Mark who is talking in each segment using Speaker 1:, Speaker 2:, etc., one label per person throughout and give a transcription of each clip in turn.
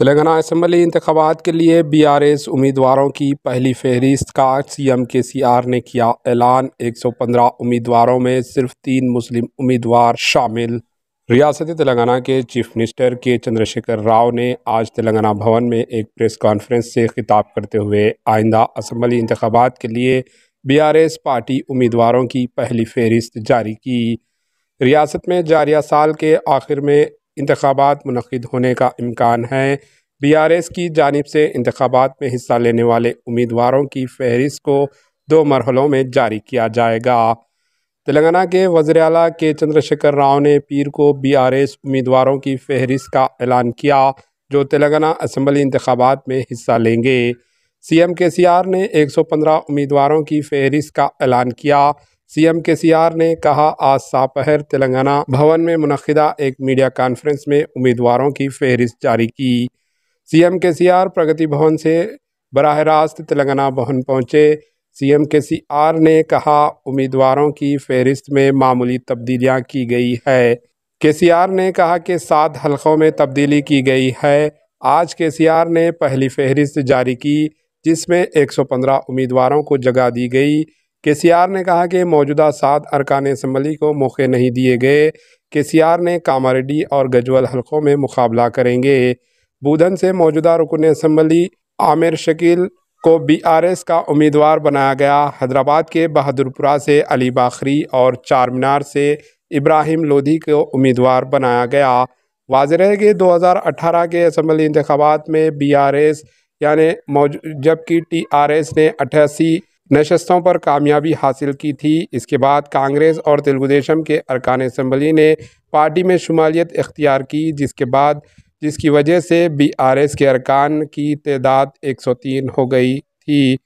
Speaker 1: Telangana assembly इंतबात के लिए बी आर एस उम्मीदवारों की पहली फहरिस्त का सी एम के सी आर ने किया ऐलान एक सौ पंद्रह उम्मीदवारों में सिर्फ तीन मुस्लिम उम्मीदवार शामिल रियासत तेलंगाना के चीफ मिनिस्टर के चंद्रशेखर राव ने आज तेलंगाना भवन में एक प्रेस कॉन्फ्रेंस से खिताब करते हुए आइंदा असम्बली इंतबात के लिए बी आर एस पार्टी उम्मीदवारों की पहली फहरिस्त जारी की रियासत में जारिया साल के आखिर में इंतबात मनद होने का इम्कान है बी आर एस की जानब से इंतबात में हिस्सा लेने वाले उम्मीदवारों की फहरिस्त को दो मरहलों में जारी किया जाएगा तेलंगाना के वजर के चंद्रशेखर राव ने पीर को बी आर एस उम्मीदवारों की फहरिस्त का ऐलान किया जो तेलंगाना असम्बली इंतबात में हिस्सा लेंगे सी एम के सी आर ने एक सौ पंद्रह उम्मीदवारों की फहरिस्त का ऐलान किया सीएम केसीआर ने कहा आज सापहर तेलंगाना भवन में मुनदा एक मीडिया कॉन्फ्रेंस में उम्मीदवारों की फहरिस्त जारी की सीएम केसीआर प्रगति भवन से बरह रास्त तेलंगाना भवन पहुंचे सीएम केसीआर ने कहा उम्मीदवारों की फहरिस्त में मामूली तब्दीलियां की गई है के ने कहा कि सात हलकों में तब्दीली की गई है आज के ने पहली फहरिस्त जारी की जिसमें 115 उम्मीदवारों को जगह दी गई के सी आर ने कहा कि मौजूदा सात अरकान इसम्बली को मौके नहीं दिए गए के सी आर ने कामारेडी और गजवल हलकों में मुकाबला करेंगे बुधन से मौजूदा रुकन इसम्बली आमिर शकील को बी आर एस का उम्मीदवार बनाया गया हैदराबाद के बहादुरपुरा से अली बाखरी और चार मीनार से इब्राहिम लोधी को उम्मीदवार बनाया गया वाजर है कि 2018 के इसम्बली इंतबात में बी आर एस यानि जबकि टी आर एस ने अठासी नशस्तों पर कामयाबी हासिल की थी इसके बाद कांग्रेस और तेलगुदेशम के अरकान इसम्बली ने पार्टी में शुमालियत इख्तियार की जिसके बाद जिसकी वजह से बीआरएस के अरकान की तदाद 103 हो गई थी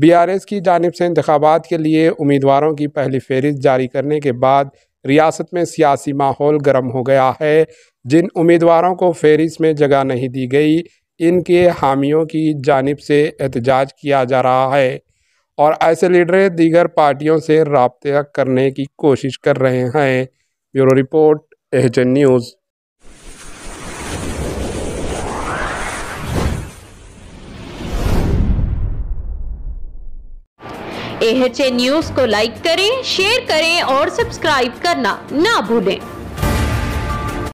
Speaker 1: बीआरएस की जानब से इंतबात के लिए उम्मीदवारों की पहली फहरिस्त जारी करने के बाद रियासत में सियासी माहौल गर्म हो गया है जिन उम्मीदवारों को फहरिस्त में जगह नहीं दी गई इनके हामियों की जानब से एहतजाज किया जा रहा है और ऐसे लीडर दीगर पार्टियों से रबता करने की कोशिश कर रहे हैं bureau report H news H news को लाइक करें शेयर करें और सब्सक्राइब करना ना भूलें